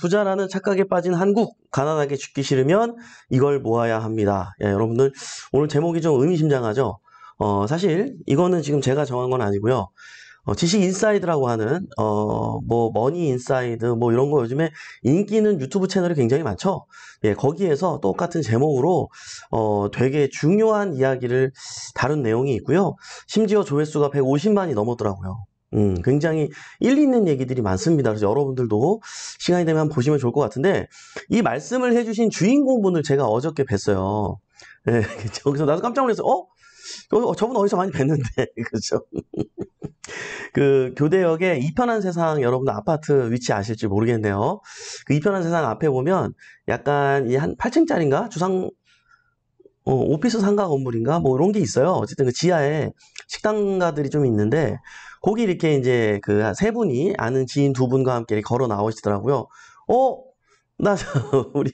부자라는 착각에 빠진 한국 가난하게 죽기 싫으면 이걸 모아야 합니다. 예, 여러분들 오늘 제목이 좀 의미심장하죠. 어, 사실 이거는 지금 제가 정한 건 아니고요. 어, 지식 인사이드라고 하는 어, 뭐 머니 인사이드 뭐 이런 거 요즘에 인기 있는 유튜브 채널이 굉장히 많죠. 예, 거기에서 똑같은 제목으로 어, 되게 중요한 이야기를 다룬 내용이 있고요. 심지어 조회수가 150만이 넘었더라고요. 음, 굉장히 일리 있는 얘기들이 많습니다. 그래서 여러분들도 시간이 되면 한번 보시면 좋을 것 같은데 이 말씀을 해주신 주인공분을 제가 어저께 뵀어요. 네, 여기서 나도 깜짝 놀랐어요. 어? 어, 어 저분 어디서 많이 뵀는데 그죠? 그교대역에 이편한 세상 여러분들 아파트 위치 아실지 모르겠네요. 그 이편한 세상 앞에 보면 약간 한 8층짜리인가 주상 어, 오피스 상가 건물인가 뭐 이런 게 있어요. 어쨌든 그 지하에 식당가들이 좀 있는데 거기 이렇게 이제 그 세 분이 아는 지인 두 분과 함께 걸어 나오시더라고요. 어? 나 우리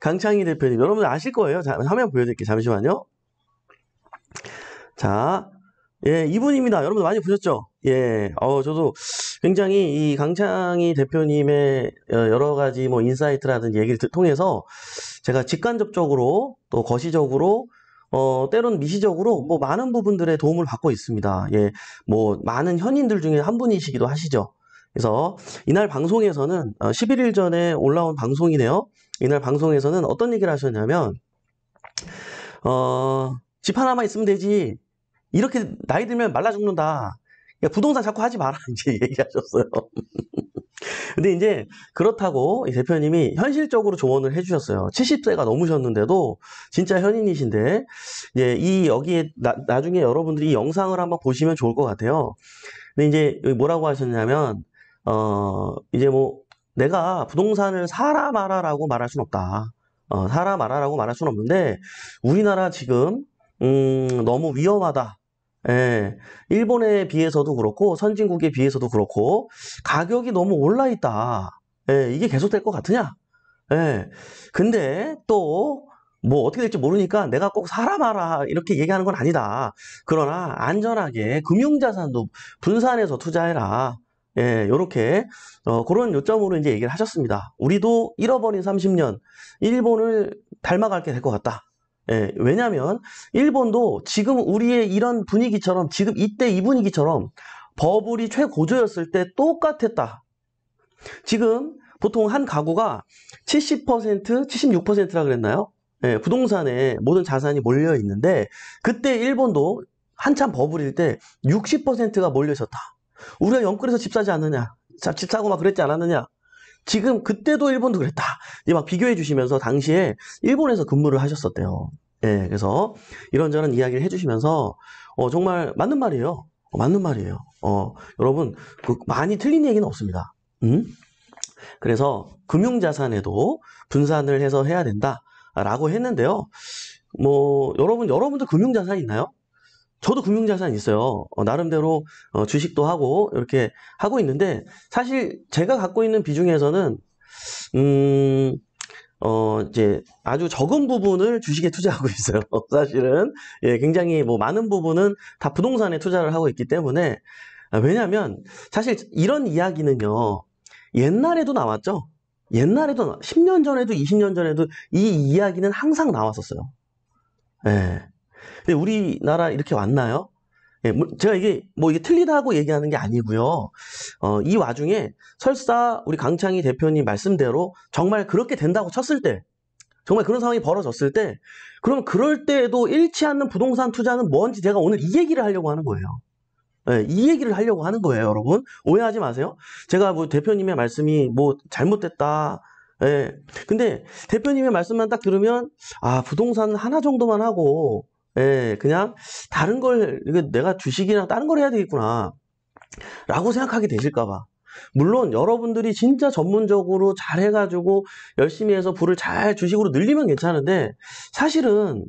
강창희 대표님 여러분 아실 거예요. 자, 화면 보여드릴게요. 잠시만요. 자, 예, 이분입니다. 여러분 들 많이 보셨죠? 예, 어, 저도 굉장히 이 강창희 대표님의 어, 여러 가지 뭐 인사이트라든지 얘기를 통해서 제가 직간접적으로 또 거시적으로 어, 때론 미시적으로 뭐 많은 부분들의 도움을 받고 있습니다. 예, 뭐 많은 현인들 중에 한 분이시기도 하시죠. 그래서 이날 방송에서는 11일 어, 전에 올라온 방송이네요. 이날 방송에서는 어떤 얘기를 하셨냐면 어, 집 하나만 있으면 되지. 이렇게 나이 들면 말라 죽는다. 그러니까 부동산 자꾸 하지 마라 이제 얘기하셨어요. 근데 이제 그렇다고 대표님이 현실적으로 조언을 해주셨어요. 70세가 넘으셨는데도 진짜 현인이신데 이제 예, 이 여기에 나, 중에 여러분들이 이 영상을 한번 보시면 좋을 것 같아요. 근데 이제 뭐라고 하셨냐면 어 이제 뭐 내가 부동산을 사라 말아라고 말할 순 없다. 어, 사라 말아라고 말할 순 없는데 우리나라 지금 음, 너무 위험하다. 예, 일본에 비해서도 그렇고 선진국에 비해서도 그렇고 가격이 너무 올라 있다. 예, 이게 계속될 것 같으냐? 예, 근데 또 뭐 어떻게 될지 모르니까 내가 꼭 사람아라 이렇게 얘기하는 건 아니다. 그러나 안전하게 금융자산도 분산해서 투자해라. 예, 요렇게, 어, 그런 요점으로 이제 얘기를 하셨습니다. 우리도 잃어버린 30년, 일본을 닮아갈게 될 것 같다. 예, 왜냐하면 일본도 지금 우리의 이런 분위기처럼 지금 이때 이 분위기처럼 버블이 최고조였을 때 똑같았다. 지금 보통 한 가구가 70% 76%라 그랬나요? 예, 부동산에 모든 자산이 몰려 있는데 그때 일본도 한참 버블일 때 60%가 몰려 있었다. 우리가 영끌에서 집 사지 않느냐? 집 사고 막 그랬지 않았느냐? 지금 그때도 일본도 그랬다. 막 비교해 주시면서 당시에 일본에서 근무를 하셨었대요. 예, 그래서 이런저런 이야기를 해주시면서 어, 정말 맞는 말이에요. 어, 맞는 말이에요. 어, 여러분 그 많이 틀린 얘기는 없습니다. 음? 그래서 금융자산에도 분산을 해서 해야 된다라고 했는데요. 뭐 여러분 여러분도 금융자산 있나요? 저도 금융자산 있어요. 어, 나름대로 어, 주식도 하고 이렇게 하고 있는데 사실 제가 갖고 있는 비중에서는 음, 어, 이제 아주 적은 부분을 주식에 투자하고 있어요. 사실은 예, 굉장히 뭐 많은 부분은 다 부동산에 투자를 하고 있기 때문에 아, 왜냐하면 사실 이런 이야기는요 옛날에도 나왔죠. 옛날에도 10년 전에도 20년 전에도 이 이야기는 항상 나왔었어요. 예. 근데 우리나라 이렇게 왔나요? 예, 제가 이게 뭐 이게 틀리다고 얘기하는 게 아니고요. 어, 이 와중에 설사 우리 강창희 대표님 말씀대로 정말 그렇게 된다고 쳤을 때 정말 그런 상황이 벌어졌을 때 그럼 그럴 때에도 잃지 않는 부동산 투자는 뭔지 제가 오늘 이 얘기를 하려고 하는 거예요. 네, 이 얘기를 하려고 하는 거예요, 여러분. 오해하지 마세요. 제가 뭐 대표님의 말씀이 뭐 잘못됐다. 예. 근데 대표님의 말씀만 딱 들으면 아, 부동산 하나 정도만 하고 예, 그냥 다른 걸 내가 주식이나 다른 걸 해야 되겠구나 라고 생각하게 되실까봐 물론 여러분들이 진짜 전문적으로 잘 해가지고 열심히 해서 부를 잘 주식으로 늘리면 괜찮은데 사실은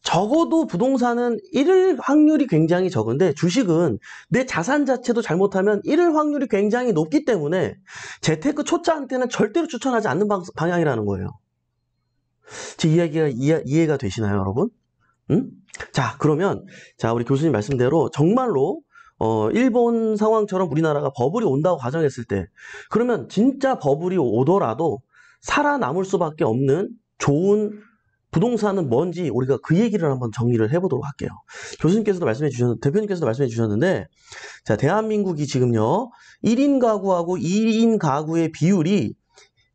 적어도 부동산은 잃을 확률이 굉장히 적은데 주식은 내 자산 자체도 잘못하면 잃을 확률이 굉장히 높기 때문에 재테크 초짜한테는 절대로 추천하지 않는 방, 향이라는 거예요. 제 이야기가 이해, 이해가 되시나요 여러분? 자, 그러면 자 우리 교수님 말씀대로 정말로 어, 일본 상황처럼 우리나라가 버블이 온다고 가정했을 때 그러면 진짜 버블이 오더라도 살아남을 수밖에 없는 좋은 부동산은 뭔지 우리가 그 얘기를 한번 정리를 해보도록 할게요. 교수님께서도 말씀해 주셨는데, 대표님께서도 말씀해 주셨는데, 자, 대한민국이 지금요, 1인 가구하고 2인 가구의 비율이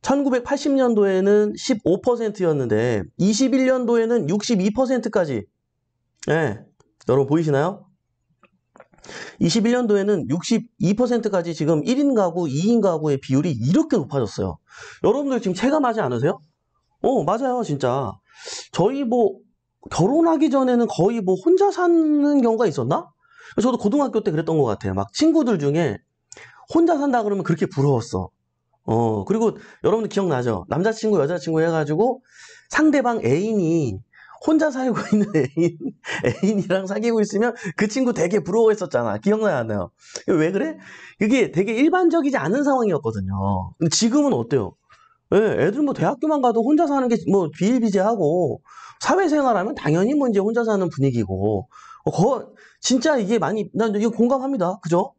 1980년도에는 15%였는데 21년도에는 62%까지 예, 여러분 보이시나요? 21년도에는 62%까지 지금 1인 가구, 2인 가구의 비율이 이렇게 높아졌어요. 여러분들 지금 체감하지 않으세요? 어, 맞아요, 진짜. 저희 뭐, 결혼하기 전에는 거의 뭐 혼자 사는 경우가 있었나? 저도 고등학교 때 그랬던 것 같아요. 막 친구들 중에 혼자 산다 그러면 그렇게 부러웠어. 어, 그리고 여러분들 기억나죠? 남자친구, 여자친구 해가지고 상대방 애인이 혼자 살고 있는 애인, 애인이랑 사귀고 있으면 그 친구 되게 부러워했었잖아. 기억나요? 안 나요? 왜 그래? 그게 되게 일반적이지 않은 상황이었거든요. 지금은 어때요? 예, 애들 뭐 대학교만 가도 혼자 사는 게 뭐 비일비재하고 사회생활하면 당연히 뭐 이제 혼자 사는 분위기고 어, 거, 진짜 이게 많이 난 이거 공감합니다. 그죠?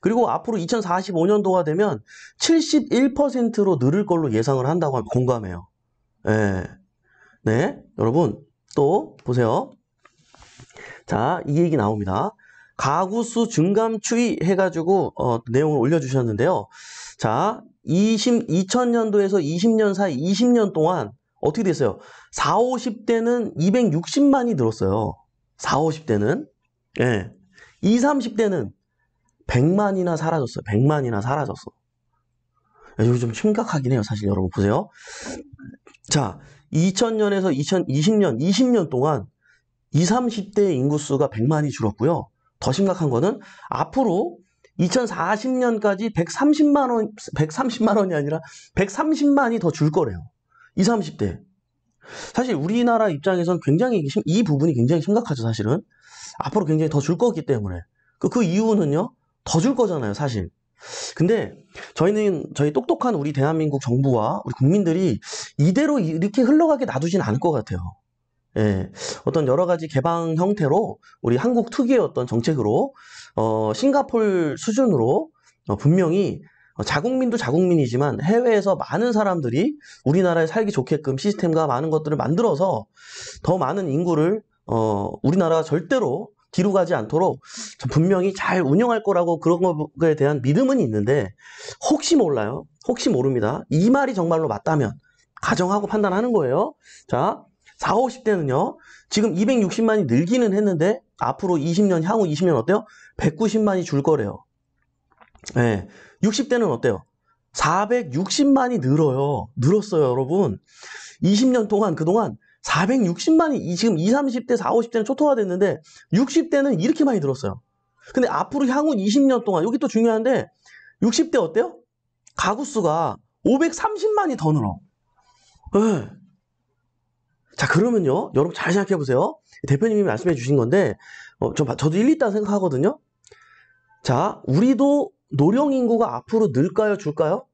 그리고 앞으로 2045년도가 되면 71%로 늘을 걸로 예상을 한다고 하면 공감해요. 네. 네, 여러분 또 보세요. 자, 이 얘기 나옵니다. 가구수 증감 추이 해가지고 어, 내용을 올려주셨는데요. 자, 20, 2000년도에서 20년 사이 20년 동안 어떻게 됐어요? 4, 50대는 260만이 늘었어요. 4, 50대는. 예. 2, 30대는 100만이나 사라졌어요. 100만이나 사라졌어. 여기 예, 좀 심각하긴 해요. 사실 여러분 보세요. 자, 2000년에서 2020년, 20년 동안 20, 30대 인구수가 100만이 줄었고요. 더 심각한 거는 앞으로 2040년까지 130만 원, 130만 원이 아니라 130만이 더 줄 거래요. 20, 30대. 사실 우리나라 입장에선 굉장히 이 부분이 굉장히 심각하죠, 사실은. 앞으로 굉장히 더 줄 거기 때문에. 그, 그 이유는요. 더줄 거잖아요, 사실. 근데 저희는 저희 똑똑한 우리 대한민국 정부와 우리 국민들이 이대로 이렇게 흘러가게 놔두진 않을 것 같아요. 예, 어떤 여러 가지 개방 형태로 우리 한국 특유의 어떤 정책으로 어, 싱가폴 수준으로 어, 분명히 어, 자국민도 자국민이지만 해외에서 많은 사람들이 우리나라에 살기 좋게끔 시스템과 많은 것들을 만들어서 더 많은 인구를 어, 우리나라가 절대로 뒤로 가지 않도록 분명히 잘 운영할 거라고 그런 거에 대한 믿음은 있는데 혹시 몰라요. 혹시 모릅니다. 이 말이 정말로 맞다면 가정하고 판단하는 거예요. 자, 4 50대는요. 지금 260만이 늘기는 했는데 앞으로 20년, 향후 20년 어때요? 190만이 줄 거래요. 예. 네. 60대는 어때요? 460만이 늘어요. 늘었어요, 여러분. 20년 동안 그동안 460만이 지금 20, 30대, 40, 50대는 초토화 됐는데 60대는 이렇게 많이 들었어요. 근데 앞으로 향후 20년 동안 여기 또 중요한데 60대 어때요? 가구 수가 530만이 더 늘어. 네. 자 그러면요 여러분 잘 생각해 보세요 대표님이 말씀해 주신 건데 어, 저, 저도 일리 있다 생각하거든요 자 우리도 노령 인구가 앞으로 늘까요 줄까요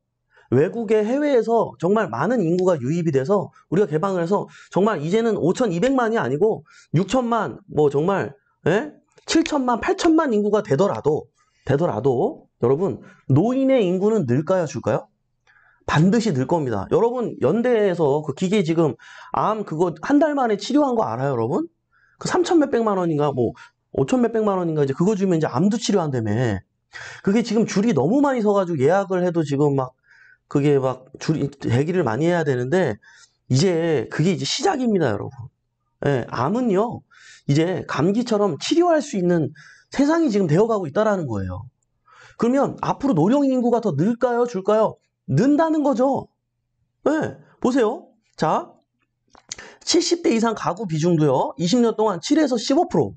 외국의 해외에서 정말 많은 인구가 유입이 돼서 우리가 개방을 해서 정말 이제는 5,200만이 아니고 6천만 뭐 정말 예? 7천만, 8천만 인구가 되더라도 되더라도 여러분 노인의 인구는 늘까요, 줄까요? 반드시 늘 겁니다. 여러분 연대에서 그 기계 지금 암 그거 한 달 만에 치료한 거 알아요, 여러분? 그 3천 몇백만 원인가 뭐 5천 몇백만 원인가 이제 그거 주면 이제 암도 치료한다며. 그게 지금 줄이 너무 많이 서가지고 예약을 해도 지금 막 그게 막 줄이 대기를 많이 해야 되는데 이제 그게 이제 시작입니다, 여러분. 예, 암은요. 이제 감기처럼 치료할 수 있는 세상이 지금 되어가고 있다라는 거예요. 그러면 앞으로 노령 인구가 더 늘까요, 줄까요? 는다는 거죠. 예, 보세요. 자, 70대 이상 가구 비중도요. 20년 동안 7에서 15%.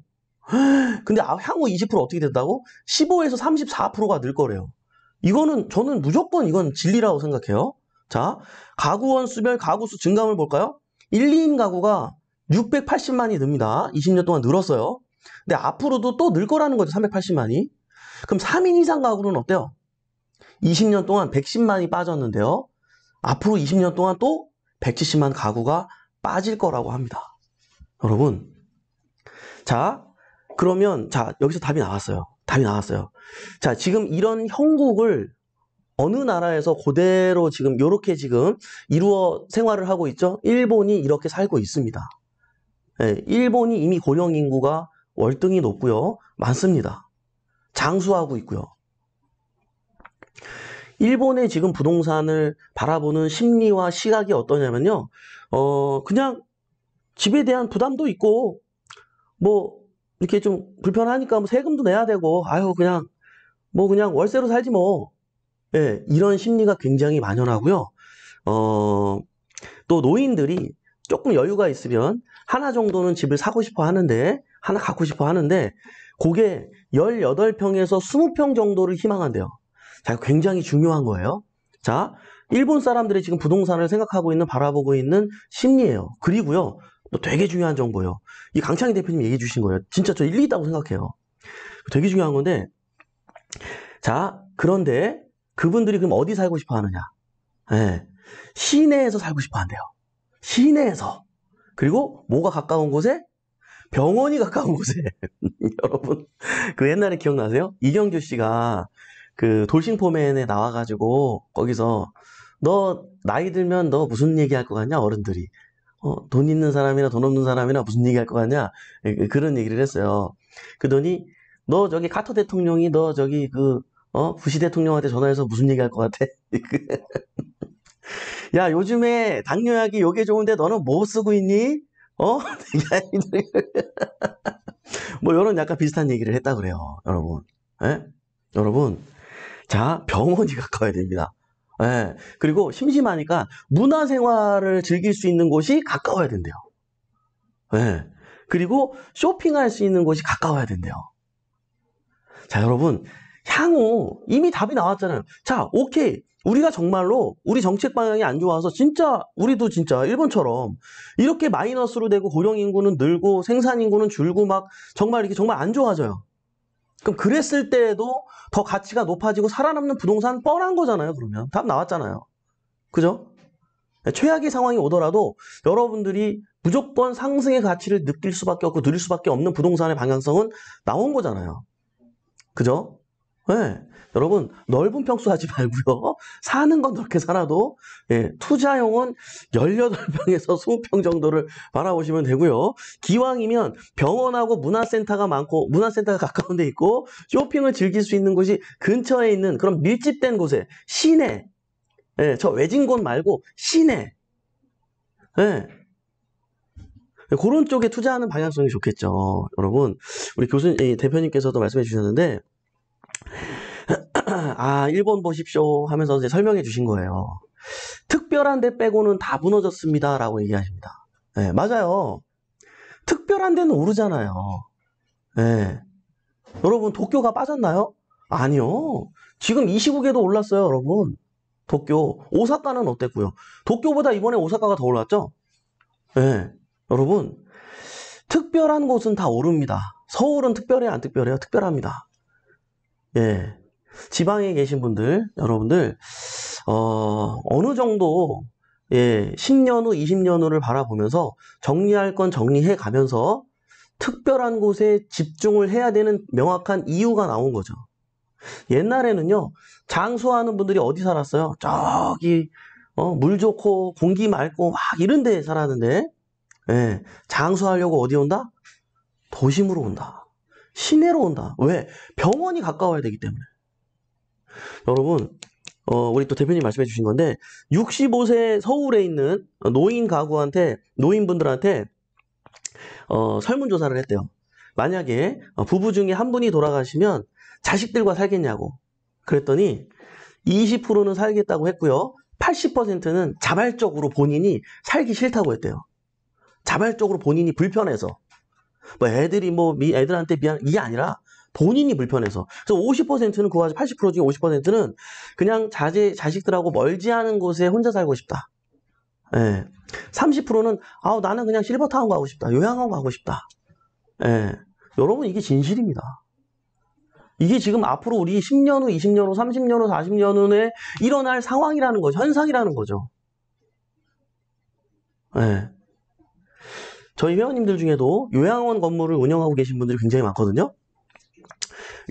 근데 아, 향후 20% 어떻게 된다고? 15에서 34%가 늘 거래요. 이거는 저는 무조건 이건 진리라고 생각해요. 자, 가구 원수별 가구수 증감을 볼까요? 1, 2인 가구가 680만이 늡니다. 20년 동안 늘었어요. 근데 앞으로도 또 늘 거라는 거죠. 380만이. 그럼 3인 이상 가구는 어때요? 20년 동안 110만이 빠졌는데요. 앞으로 20년 동안 또 170만 가구가 빠질 거라고 합니다. 여러분. 자, 그러면 자, 여기서 답이 나왔어요. 답이 나왔어요. 자, 지금 이런 형국을 어느 나라에서 그대로 지금 이렇게 지금 이루어 생활을 하고 있죠? 일본이 이렇게 살고 있습니다. 예, 일본이 이미 고령 인구가 월등히 높고요. 많습니다. 장수하고 있고요. 일본의 지금 부동산을 바라보는 심리와 시각이 어떠냐면요. 어, 그냥 집에 대한 부담도 있고, 뭐, 이렇게 좀 불편하니까 뭐 세금도 내야 되고 아유 그냥 뭐 그냥 월세로 살지 뭐 예, 이런 심리가 굉장히 만연하고요. 어, 또 노인들이 조금 여유가 있으면 하나 정도는 집을 사고 싶어 하는데 하나 갖고 싶어 하는데 그게 18평에서 20평 정도를 희망한대요. 자, 굉장히 중요한 거예요. 자, 일본 사람들이 지금 부동산을 생각하고 있는 바라보고 있는 심리예요. 그리고요. 뭐 되게 중요한 정보예요. 이 강창희 대표님 얘기해 주신 거예요. 진짜 저 일리 있다고 생각해요. 되게 중요한 건데, 자, 그런데 그분들이 그럼 어디 살고 싶어 하느냐? 네. 시내에서 살고 싶어 한대요. 시내에서. 그리고 뭐가 가까운 곳에? 병원이 가까운 곳에. 여러분, 그 옛날에 기억나세요? 이경규 씨가 그 돌싱포맨에 나와가지고 거기서 너 나이 들면 너 무슨 얘기할 것 같냐 어른들이 어, 돈 있는 사람이나 돈 없는 사람이나 무슨 얘기할 것 같냐 그런 얘기를 했어요. 그러더니 너 저기 카터 대통령이 너 저기 그 어? 부시 대통령한테 전화해서 무슨 얘기할 것 같아? 야 요즘에 당뇨약이 요게 좋은데 너는 뭐 쓰고 있니? 어? 뭐요런 약간 비슷한 얘기를 했다 그래요 여러분 에? 예? 여러분 자 병원이 가까워야 됩니다 예. 그리고 심심하니까 문화생활을 즐길 수 있는 곳이 가까워야 된대요. 예. 그리고 쇼핑할 수 있는 곳이 가까워야 된대요. 자, 여러분. 향후 이미 답이 나왔잖아요. 자, 오케이. 우리가 정말로 우리 정책 방향이 안 좋아서 진짜 우리도 진짜 일본처럼 이렇게 마이너스로 되고 고령 인구는 늘고 생산 인구는 줄고 막 정말 이렇게 정말 안 좋아져요. 그럼 그랬을 때에도 더 가치가 높아지고 살아남는 부동산 뻔한 거잖아요. 그러면 답 나왔잖아요. 그죠? 네, 최악의 상황이 오더라도 여러분들이 무조건 상승의 가치를 느낄 수밖에 없고 누릴 수밖에 없는 부동산의 방향성은 나온 거잖아요. 그죠? 네. 여러분 넓은 평수 하지 말고요. 사는 건 그렇게 살아도 예, 투자용은 18평에서 20평 정도를 바라보시면 되고요. 기왕이면 병원하고 문화센터가 많고 문화센터가 가까운 데 있고 쇼핑을 즐길 수 있는 곳이 근처에 있는 그런 밀집된 곳에 시내 예, 저 외진 곳 말고 시내 예, 그런 쪽에 투자하는 방향성이 좋겠죠. 여러분 우리 교수님 대표님께서도 말씀해 주셨는데 아, 일본 보십시오 하면서 이제 설명해 주신 거예요. 특별한 데 빼고는 다 무너졌습니다. 라고 얘기하십니다. 네, 맞아요. 특별한 데는 오르잖아요. 네. 여러분, 도쿄가 빠졌나요? 아니요. 지금 이 시국에도 올랐어요, 여러분. 도쿄. 오사카는 어땠고요? 도쿄보다 이번에 오사카가 더 올랐죠? 네. 여러분, 특별한 곳은 다 오릅니다. 서울은 특별해, 요안 특별해요? 특별합니다. 예. 지방에 계신 분들, 여러분들, 어, 어느 정도, 예, 10년 후, 20년 후를 바라보면서 정리할 건 정리해 가면서 특별한 곳에 집중을 해야 되는 명확한 이유가 나온 거죠. 옛날에는요, 장수하는 분들이 어디 살았어요? 저기, 어, 물 좋고, 공기 맑고, 막 이런 데 살았는데, 예, 장수하려고 어디 온다? 도심으로 온다. 시내로 온다. 왜? 병원이 가까워야 되기 때문에. 여러분, 어, 우리 또 대표님 말씀해 주신 건데, 65세 서울에 있는 노인 가구한테, 노인분들한테, 어, 설문조사를 했대요. 만약에 부부 중에 한 분이 돌아가시면 자식들과 살겠냐고. 그랬더니 20%는 살겠다고 했고요. 80%는 자발적으로 본인이 살기 싫다고 했대요. 자발적으로 본인이 불편해서. 뭐 애들이 뭐 미, 애들한테 미안 이게 아니라 본인이 불편해서 그래서 50%는 그거 80% 중에 50%는 그냥 자제 자식들하고 멀지 않은 곳에 혼자 살고 싶다. 예. 30%는 아우 나는 그냥 실버타운 가고 싶다. 요양원 가고 싶다. 예. 여러분 이게 진실입니다. 이게 지금 앞으로 우리 10년 후, 20년 후, 30년 후, 40년 후에 일어날 상황이라는 거죠. 현상이라는 거죠. 예. 저희 회원님들 중에도 요양원 건물을 운영하고 계신 분들이 굉장히 많거든요.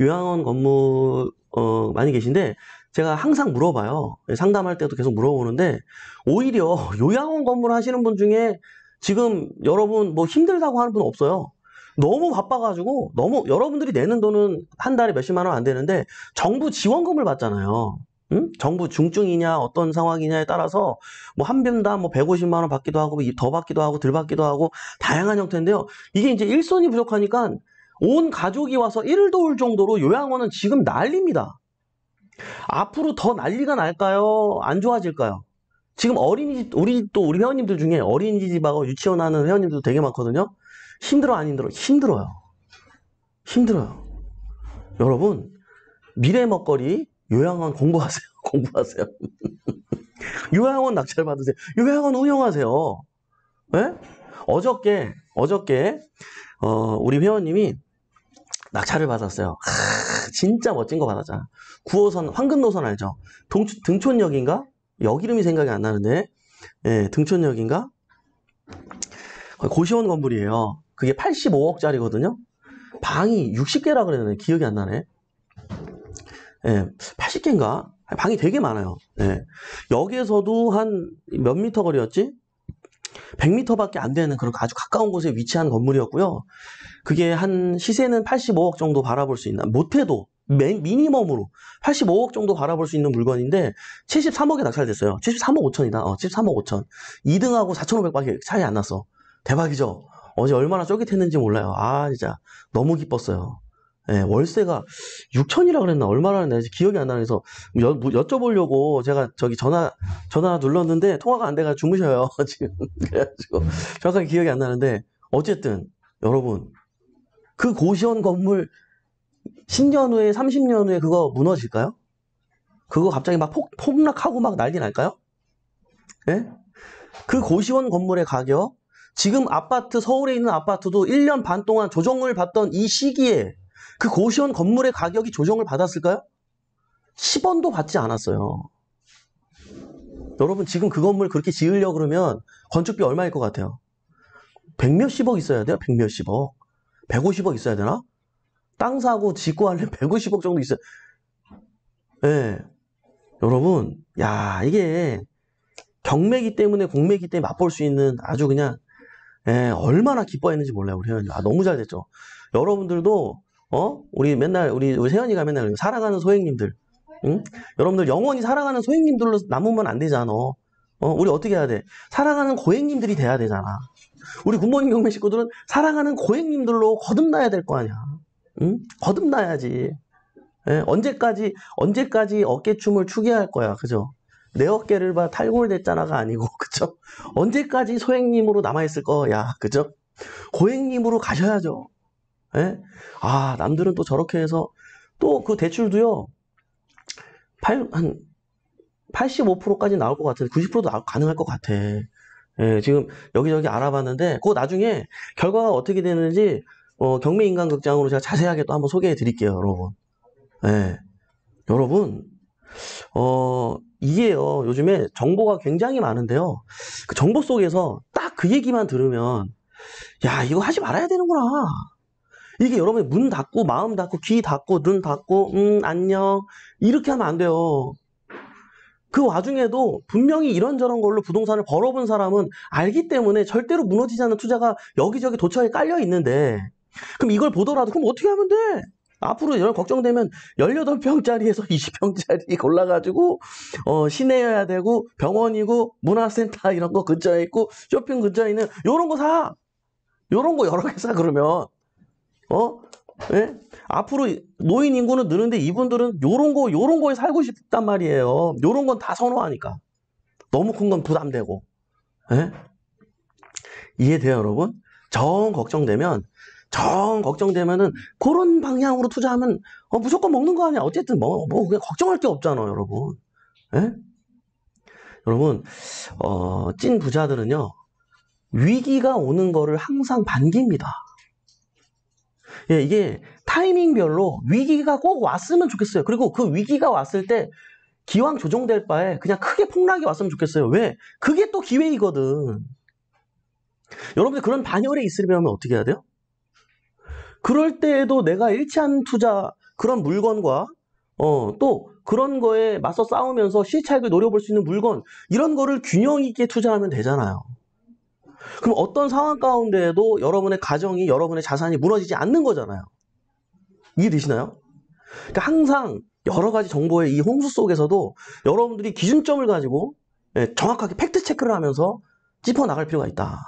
요양원 건물 어, 많이 계신데 제가 항상 물어봐요. 상담할 때도 계속 물어보는데 오히려 요양원 건물 하시는 분 중에 지금 여러분 뭐 힘들다고 하는 분 없어요. 너무 바빠가지고 너무 여러분들이 내는 돈은 한 달에 몇십만 원 안 되는데 정부 지원금을 받잖아요. 응? 정부 중증이냐 어떤 상황이냐에 따라서 뭐한 병당 뭐 150만 뭐 원 받기도 하고 더 받기도 하고 덜 받기도 하고 다양한 형태인데요. 이게 이제 일손이 부족하니까 온 가족이 와서 일을 도울 정도로 요양원은 지금 난립니다. 앞으로 더 난리가 날까요? 안 좋아질까요? 지금 어린이집 우리 또 우리 회원님들 중에 어린이집하고 유치원 하는 회원님들도 되게 많거든요. 힘들어 안 힘들어? 힘들어요. 힘들어요. 여러분 미래 먹거리 요양원 공부하세요. 공부하세요. 요양원 낙찰 받으세요. 요양원 운영하세요. 네? 어저께 어저께 어, 우리 회원님이 낙찰을 받았어요. 아, 진짜 멋진 거 받았잖아. 9호선 황금노선 알죠? 동, 등촌역인가? 역 이름이 생각이 안 나는데 예, 등촌역인가? 고시원 건물이에요. 그게 85억짜리거든요. 방이 60개라 그랬는데 기억이 안 나네. 예, 80개인가? 방이 되게 많아요. 예. 기에서도한 몇 미터 거리였지? 100m밖에 안 되는 그런 아주 가까운 곳에 위치한 건물이었고요. 그게 한 시세는 85억 정도 바라볼 수 있는 못해도 맨, 미니멈으로 85억 정도 바라볼 수 있는 물건인데 73억에 낙찰됐어요. 73억 5천이다. 어, 73억 5천. 2등하고 4,500밖에 차이 안 났어. 대박이죠. 어제 얼마나 쫄깃했는지 몰라요. 아 진짜 너무 기뻤어요. 예, 월세가 6천이라 그랬나 얼마라 그랬나 기억이 안 나서 여, 뭐 여쭤보려고 제가 저기 전화 전화 눌렀는데 통화가 안 돼가 주무셔요 지금 그래가지고 정확하게 기억이 안 나는데 어쨌든 여러분 그 고시원 건물 10년 후에 30년 후에 그거 무너질까요? 그거 갑자기 막 폭, 폭락하고 막 난리 날까요? 예? 그 고시원 건물의 가격 지금 아파트 서울에 있는 아파트도 1년 반 동안 조정을 받던 이 시기에 그 고시원 건물의 가격이 조정을 받았을까요? 10원도 받지 않았어요. 여러분 지금 그 건물 그렇게 지으려 그러면 건축비 얼마일 것 같아요? 100몇십억 있어야 돼요? 100몇십억. 150억 있어야 되나? 땅 사고 짓고 하려면 150억 정도 있어요. 네. 예. 여러분, 야, 이게 경매기 때문에 공매기 때문에 맛볼 수 있는 아주 그냥 예, 얼마나 기뻐했는지 몰라요, 우리 회원님. 아, 너무 잘 됐죠. 여러분들도 어? 우리 맨날 우리, 세연이가 맨날 그래요. 살아가는 소행님들. 응? 여러분들 영원히 살아가는 소행님들로 남으면 안 되잖아. 어, 우리 어떻게 해야 돼? 살아가는 고행님들이 돼야 되잖아. 우리 굿모닝 경매 식구들은 살아가는 고행님들로 거듭나야 될 거 아니야. 응? 거듭나야지. 예? 언제까지 언제까지 어깨춤을 추게 할 거야, 그죠? 내 어깨를 봐 탈골됐잖아가 아니고, 그죠? 언제까지 소행님으로 남아 있을 거야, 그죠? 고행님으로 가셔야죠. 에? 예? 아, 남들은 또 저렇게 해서 또 그 대출도요. 8, 한 85%까지 나올 것 같은데 90%도 가능할 것 같아. 예, 지금 여기저기 알아봤는데 그거 나중에 결과가 어떻게 되는지 어, 경매인간극장으로 제가 자세하게 또 한번 소개해 드릴게요, 여러분. 예. 여러분, 어, 이게요, 요즘에 정보가 굉장히 많은데요. 그 정보 속에서 딱 그 얘기만 들으면, 야, 이거 하지 말아야 되는구나. 이게 여러분이 문 닫고 마음 닫고 귀 닫고 눈 닫고 음 안녕 이렇게 하면 안 돼요. 그 와중에도 분명히 이런저런 걸로 부동산을 벌어본 사람은 알기 때문에 절대로 무너지지 않는 투자가 여기저기 도처에 깔려 있는데 그럼 이걸 보더라도 그럼 어떻게 하면 돼? 앞으로 열 걱정되면 18평짜리에서 20평짜리 골라가지고 어, 시내여야 되고 병원이고 문화센터 이런 거 근처에 있고 쇼핑 근처에 있는 이런 거 사! 이런 거 여러 개 사 그러면 어? 예? 앞으로 노인 인구는 느는데 이분들은 요런 거, 요런 거에 살고 싶단 말이에요. 요런 건 다 선호하니까. 너무 큰 건 부담되고. 예? 이해돼요, 여러분? 정 걱정되면, 정 걱정되면은 그런 방향으로 투자하면 어, 무조건 먹는 거 아니야. 어쨌든 뭐, 뭐, 그냥 걱정할 게없잖아 여러분. 예? 여러분, 어, 찐 부자들은요, 위기가 오는 거를 항상 반깁니다. 예, 이게 타이밍별로 위기가 꼭 왔으면 좋겠어요. 그리고 그 위기가 왔을 때 기왕 조정될 바에 그냥 크게 폭락이 왔으면 좋겠어요. 왜? 그게 또 기회이거든. 여러분들 그런 반열에 있으려면 어떻게 해야 돼요? 그럴 때에도 내가 일치한 투자 그런 물건과 어, 또 그런 거에 맞서 싸우면서 시차익을 노려볼 수 있는 물건 이런 거를 균형 있게 투자하면 되잖아요. 그럼 어떤 상황 가운데에도 여러분의 가정이 여러분의 자산이 무너지지 않는 거잖아요. 이해되시나요? 그러니까 항상 여러 가지 정보의 이 홍수 속에서도 여러분들이 기준점을 가지고 예, 정확하게 팩트 체크를 하면서 짚어 나갈 필요가 있다.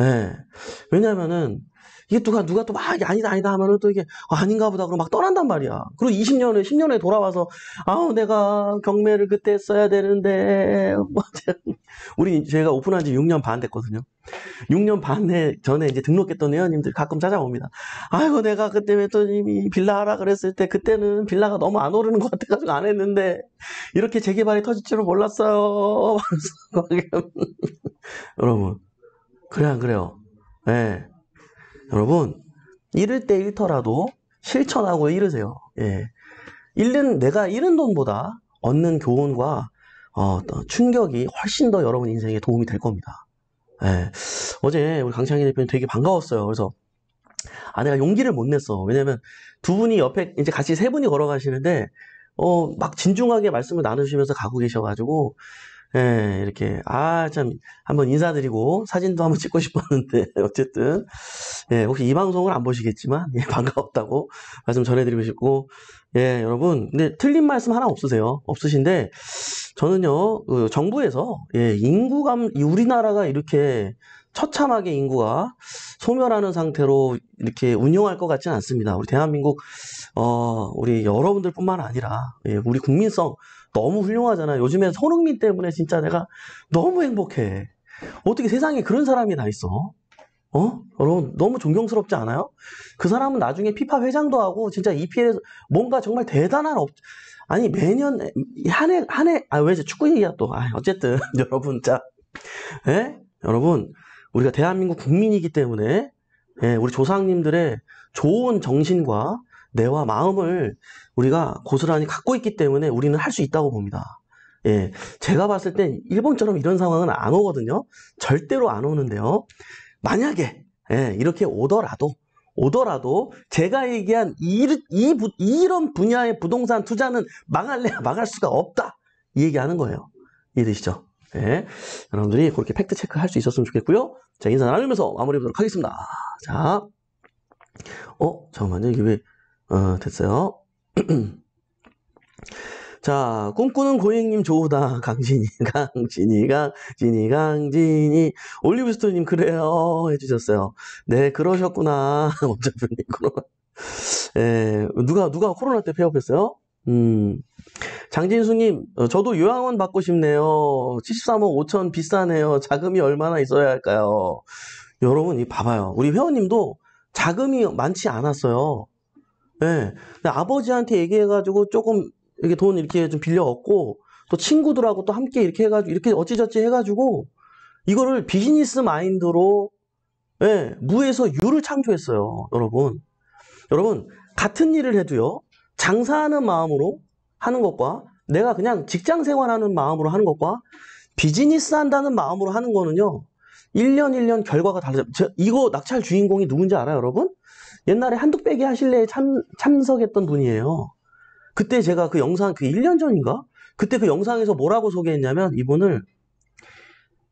예. 왜냐면은, 이게 누가, 누가 또 막, 아니다, 아니다 하면은 또 이게, 아, 닌가 보다. 그러고 막 떠난단 말이야. 그리고 20년에, 10년에 돌아와서, 아우, 내가 경매를 그때 했어야 되는데, 우리, 제가 오픈한 지 6년 반 됐거든요. 6년 반 전에 이제 등록했던 회원님들 가끔 찾아옵니다. 아이고, 내가 그때 왜 또 이 빌라 하라 그랬을 때, 그때는 빌라가 너무 안 오르는 것 같아가지고 안 했는데, 이렇게 재개발이 터질 줄은 몰랐어요. 여러분. 그래 안 그래요? 예. 네. 여러분 잃을 때 잃더라도 실천하고 잃으세요. 예. 잃는 내가 잃은 돈보다 얻는 교훈과 어, 충격이 훨씬 더 여러분 인생에 도움이 될 겁니다. 예. 어제 우리 강창희 대표님 되게 반가웠어요. 그래서 아내가 용기를 못 냈어. 왜냐면 두 분이 옆에 이제 같이 세 분이 걸어가시는데 어, 막 진중하게 말씀을 나누시면서 가고 계셔가지고 예, 이렇게, 아, 참, 한번 인사드리고, 사진도 한번 찍고 싶었는데, 어쨌든, 예, 혹시 이 방송을 안 보시겠지만, 예, 반가웠다고 말씀 전해드리고 싶고, 예, 여러분, 근데 틀린 말씀 하나 없으세요. 없으신데, 저는요, 그 정부에서, 예, 인구감, 우리나라가 이렇게 처참하게 인구가 소멸하는 상태로 이렇게 운영할 것 같지는 않습니다. 우리 대한민국 어 우리 여러분들뿐만 아니라 예, 우리 국민성 너무 훌륭하잖아. 요즘엔 손흥민 때문에 진짜 내가 너무 행복해. 어떻게 세상에 그런 사람이 다 있어? 어? 여러분, 너무 존경스럽지 않아요? 그 사람은 나중에 피파 회장도 하고, 진짜 EPL에서 뭔가 정말 대단한 업, 아니, 매년, 한 해, 한 해, 아, 왜 이제 축구 얘기야 또. 아, 어쨌든, 여러분, 자, 예? 여러분, 우리가 대한민국 국민이기 때문에, 예, 우리 조상님들의 좋은 정신과 뇌와 마음을 우리가 고스란히 갖고 있기 때문에 우리는 할 수 있다고 봅니다. 예, 제가 봤을 땐 일본처럼 이런 상황은 안 오거든요. 절대로 안 오는데요. 만약에 예, 이렇게 오더라도 오더라도 제가 얘기한 이, 이, 이런 분야의 부동산 투자는 망할래야 망할 수가 없다 이 얘기하는 거예요. 이해되시죠? 예, 여러분들이 그렇게 팩트 체크할 수 있었으면 좋겠고요. 자 인사 나누면서 마무리해보도록 하겠습니다. 자, 어 잠깐만요 이게 왜 어, 됐어요. 자, 꿈꾸는 고객님 좋으다. 강진이, 강진이, 강진이, 강진이. 올리브스토님, 그래요. 해주셨어요. 네, 그러셨구나. 원자분님, 코로나. 예, 누가, 누가 코로나 때 폐업했어요? 음. 장진수님, 어, 저도 요양원 받고 싶네요. 73억 5천 비싸네요. 자금이 얼마나 있어야 할까요? 여러분, 이 봐봐요. 우리 회원님도 자금이 많지 않았어요. 네. 아버지한테 얘기해가지고 조금 이렇게 돈 이렇게 좀빌려얻고또 친구들하고 또 함께 이렇게 해가지고 이렇게 어찌저찌 해가지고 이거를 비즈니스 마인드로 네, 무에서 유를 창조했어요 여러분 여러분 같은 일을 해도요 장사하는 마음으로 하는 것과 내가 그냥 직장 생활하는 마음으로 하는 것과 비즈니스 한다는 마음으로 하는 거는요 1년 1년 결과가 달라져 이거 낙찰 주인공이 누군지 알아요 여러분? 옛날에 한독 빼기 하실래에 참, 참석했던 분이에요. 그때 제가 그 영상, 그 1년 전인가? 그때 그 영상에서 뭐라고 소개했냐면 이분을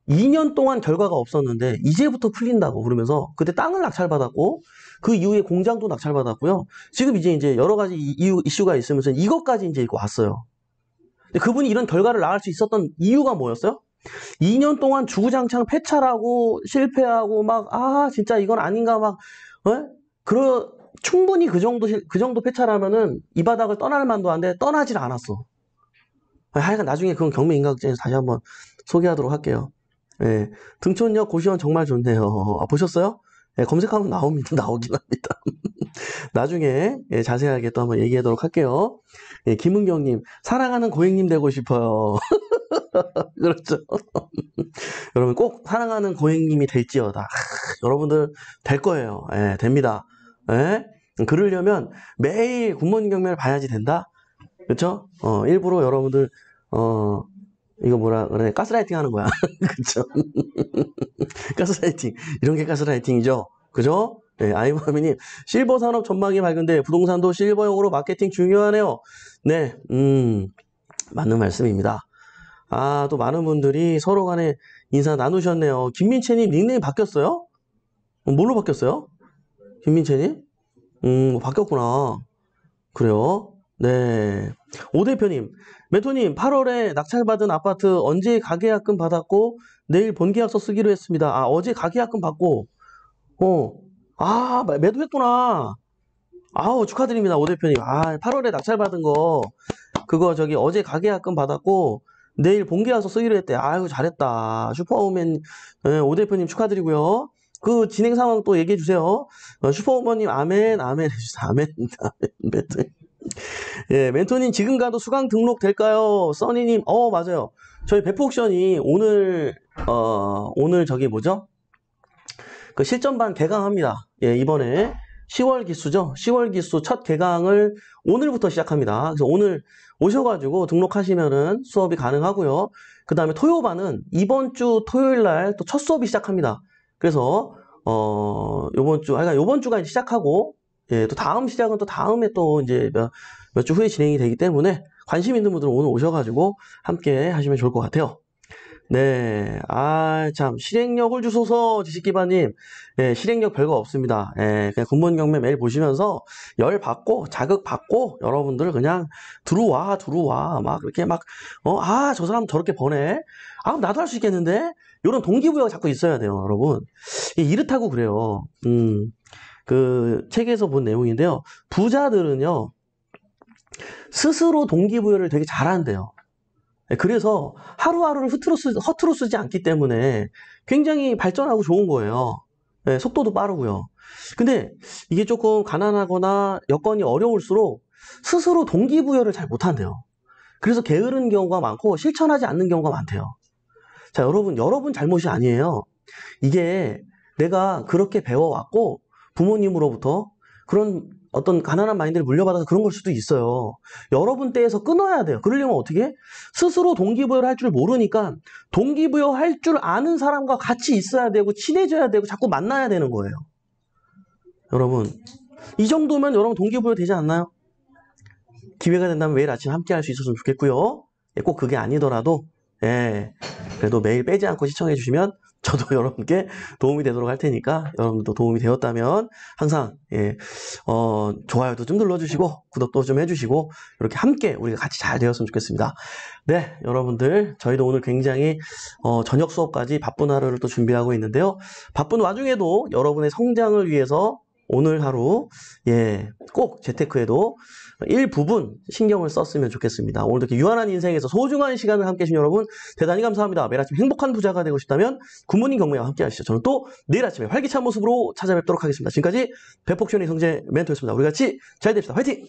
2년 동안 결과가 없었는데 이제부터 풀린다고 그러면서 그때 땅을 낙찰받았고 그 이후에 공장도 낙찰받았고요. 지금 이제 이제 여러 가지 이유, 이슈가 있으면서 이것까지 이제 이거 왔어요. 근데 그분이 이런 결과를 낳을 수 있었던 이유가 뭐였어요? 2년 동안 주구장창 폐찰하고 실패하고 막 아 진짜 이건 아닌가 막 어? 그러, 충분히 그 정도, 그 정도 패차라면은 이 바닥을 떠날 만도 한데 떠나질 않았어. 하여간 나중에 그건 경매인각증에서 다시 한번 소개하도록 할게요. 예, 등촌역 고시원 정말 좋네요. 아, 보셨어요? 예, 검색하면 나옵니다. 나오긴 합니다. 나중에 예, 자세하게 또 한번 얘기하도록 할게요. 예, 김은경님, 사랑하는 고객님 되고 싶어요. 그렇죠. 여러분 꼭 사랑하는 고객님이 될지어다. 여러분들 될 거예요. 예, 됩니다. 에? 예? 그러려면 매일 군무원 경매를 봐야지 된다. 그렇죠? 어, 일부러 여러분들 어, 이거 뭐라 그래 가스라이팅 하는 거야. 그렇 가스라이팅 이런 게 가스라이팅이죠. 그죠? 네, 예, 아이바미님 실버 산업 전망이 밝은데 부동산도 실버용으로 마케팅 중요하네요. 네, 음, 맞는 말씀입니다. 아, 또 많은 분들이 서로 간에 인사 나누셨네요. 김민채님 닉네임 바뀌었어요? 어, 뭘로 바뀌었어요? 김민채님? 음, 뭐 바뀌었구나. 그래요? 네. 오 대표님, 메토님, 8월에 낙찰받은 아파트 언제 가계약금 받았고, 내일 본계약서 쓰기로 했습니다. 아, 어제 가계약금 받고, 어, 아, 매도했구나. 아우, 축하드립니다. 오 대표님. 아, 8월에 낙찰받은 거, 그거 저기 어제 가계약금 받았고, 내일 본계약서 쓰기로 했대. 아유, 잘했다. 슈퍼우맨, 네, 예, 오 대표님 축하드리고요. 그 진행 상황 또 얘기해 주세요. 어, 슈퍼오버님 아멘 아멘 해주세요. 아멘 아멘 멘토. 예 멘토님 지금 가도 수강 등록 될까요? 써니님 어 맞아요. 저희 배포옥션이 오늘 어 오늘 저기 뭐죠? 그 실전반 개강합니다. 예 이번에 10월 기수죠. 10월 기수 첫 개강을 오늘부터 시작합니다. 그래서 오늘 오셔가지고 등록하시면은 수업이 가능하고요. 그 다음에 토요반은 이번 주 토요일 날또 첫 수업이 시작합니다. 그래서 어 요번 주그러니 요번 주가 이제 시작하고 예, 또 다음 시작은 또 다음에 또 이제 몇 주 후에 진행이 되기 때문에 관심 있는 분들은 오늘 오셔가지고 함께 하시면 좋을 것 같아요. 네, 아, 참, 실행력을 주소서, 지식기반님. 예, 실행력 별거 없습니다. 예, 그냥 근본 경매 매일 보시면서 열 받고, 자극 받고, 여러분들 그냥 들어와, 들어와. 막, 이렇게 막, 어, 아, 저 사람 저렇게 버네. 아, 나도 할 수 있겠는데? 이런 동기부여가 자꾸 있어야 돼요, 여러분. 예, 이렇다고 그래요. 음, 그, 책에서 본 내용인데요. 부자들은요, 스스로 동기부여를 되게 잘한대요. 예, 그래서 하루하루를 흐트러 쓰, 허투루 쓰지 않기 때문에 굉장히 발전하고 좋은 거예요. 네, 속도도 빠르고요. 근데 이게 조금 가난하거나 여건이 어려울수록 스스로 동기부여를 잘 못한대요. 그래서 게으른 경우가 많고 실천하지 않는 경우가 많대요. 자, 여러분, 여러분 잘못이 아니에요. 이게 내가 그렇게 배워왔고 부모님으로부터 그런 어떤 가난한 마인드를 물려받아서 그런 걸 수도 있어요. 여러분 때에서 끊어야 돼요. 그러려면 어떻게? 스스로 동기부여를 할 줄 모르니까 동기부여 할 줄 아는 사람과 같이 있어야 되고 친해져야 되고 자꾸 만나야 되는 거예요. 여러분 이 정도면 여러분 동기부여 되지 않나요? 기회가 된다면 매일 아침 함께 할 수 있었으면 좋겠고요. 예, 꼭 그게 아니더라도 예, 그래도 매일 빼지 않고 시청해 주시면 저도 여러분께 도움이 되도록 할 테니까 여러분도 도움이 되었다면 항상 예, 어, 좋아요도 좀 눌러주시고 구독도 좀 해주시고 이렇게 함께 우리가 같이 잘 되었으면 좋겠습니다. 네, 여러분들 저희도 오늘 굉장히 어, 저녁 수업까지 바쁜 하루를 또 준비하고 있는데요. 바쁜 와중에도 여러분의 성장을 위해서 오늘 하루 예, 꼭 재테크에도 일부분 신경을 썼으면 좋겠습니다. 오늘도 이렇게 유한한 인생에서 소중한 시간을 함께 해주신 여러분 대단히 감사합니다. 매일 아침 행복한 부자가 되고 싶다면 굿모닝 경매와 함께 하시죠. 저는 또 내일 아침에 활기찬 모습으로 찾아뵙도록 하겠습니다. 지금까지 배폭션의 성재 멘토였습니다. 우리 같이 잘 됩시다. 화이팅!